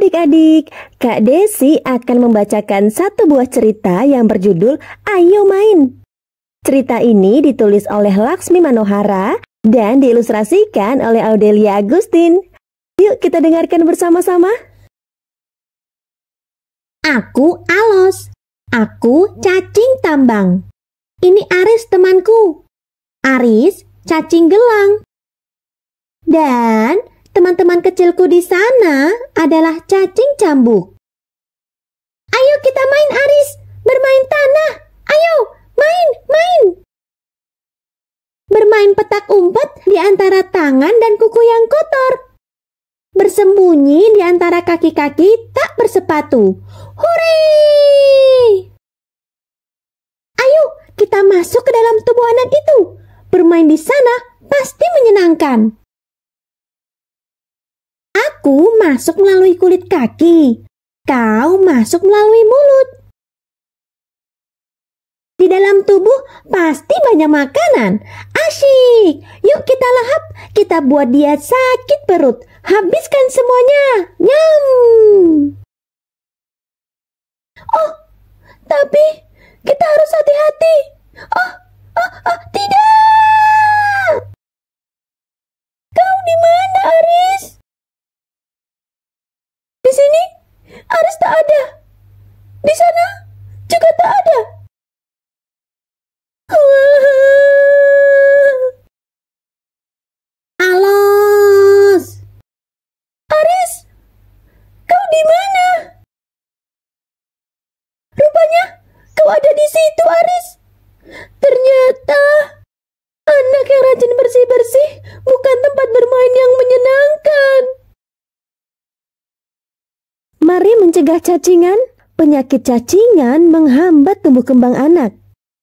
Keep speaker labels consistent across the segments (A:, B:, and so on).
A: adik-adik, Kak Desi akan membacakan satu buah cerita yang berjudul Ayo Main. Cerita ini ditulis oleh Laksmi Manohara dan diilustrasikan oleh Audelia Agustin. Yuk kita dengarkan bersama-sama.
B: Aku Alos. Aku cacing tambang. Ini Aris temanku. Aris cacing gelang. Dan Teman-teman kecilku di sana adalah cacing cambuk. Ayo kita main Aris, bermain tanah. Ayo, main, main. Bermain petak umpet di antara tangan dan kuku yang kotor. Bersembunyi di antara kaki-kaki tak bersepatu. Hore! Ayo, kita masuk ke dalam tubuh anak itu. Bermain di sana pasti menyenangkan. Aku masuk melalui kulit
C: kaki.
B: Kau masuk melalui mulut.
A: Di dalam tubuh pasti banyak makanan. Asyik, yuk kita lahap. Kita buat dia sakit perut. Habiskan semuanya. Nyam.
B: Oh, tapi kita harus
C: hati-hati. Aris tak ada. Di sana juga tak ada. Alas, Aris, kau di mana? Rupanya kau ada di situ, Aris. Ternyata anak yang rajin bersih-bersih bukan tempat bermain yang menyenangkan.
A: Mencegah cacingan, penyakit cacingan menghambat tumbuh kembang anak.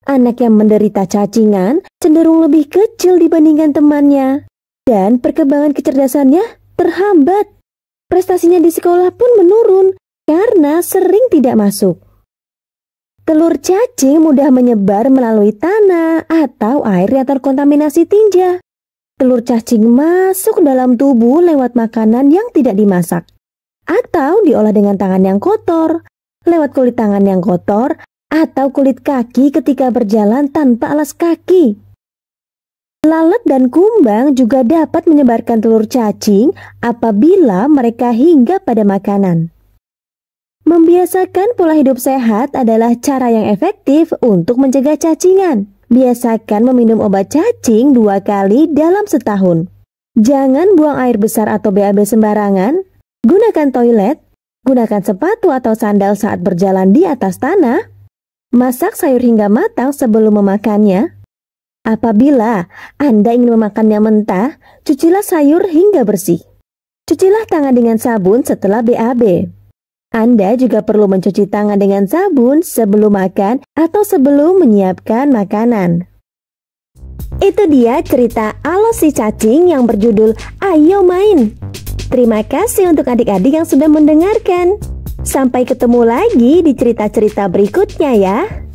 A: Anak yang menderita cacingan cenderung lebih kecil dibandingkan temannya, dan perkembangan kecerdasannya terhambat. Prestasinya di sekolah pun menurun karena sering tidak masuk. Telur cacing mudah menyebar melalui tanah atau air yang terkontaminasi tinja. Telur cacing masuk dalam tubuh lewat makanan yang tidak dimasak atau diolah dengan tangan yang kotor, lewat kulit tangan yang kotor, atau kulit kaki ketika berjalan tanpa alas kaki. Lalat dan kumbang juga dapat menyebarkan telur cacing apabila mereka hinggap pada makanan. Membiasakan pola hidup sehat adalah cara yang efektif untuk mencegah cacingan. Biasakan meminum obat cacing dua kali dalam setahun. Jangan buang air besar atau BAB sembarangan gunakan toilet, gunakan sepatu atau sandal saat berjalan di atas tanah, masak sayur hingga matang sebelum memakannya. Apabila Anda ingin memakannya mentah, cucilah sayur hingga bersih. Cucilah tangan dengan sabun setelah BAB. Anda juga perlu mencuci tangan dengan sabun sebelum makan atau sebelum menyiapkan makanan. Itu dia cerita Alo si cacing yang berjudul Ayo Main. Terima kasih untuk adik-adik yang sudah mendengarkan. Sampai ketemu lagi di cerita-cerita berikutnya ya.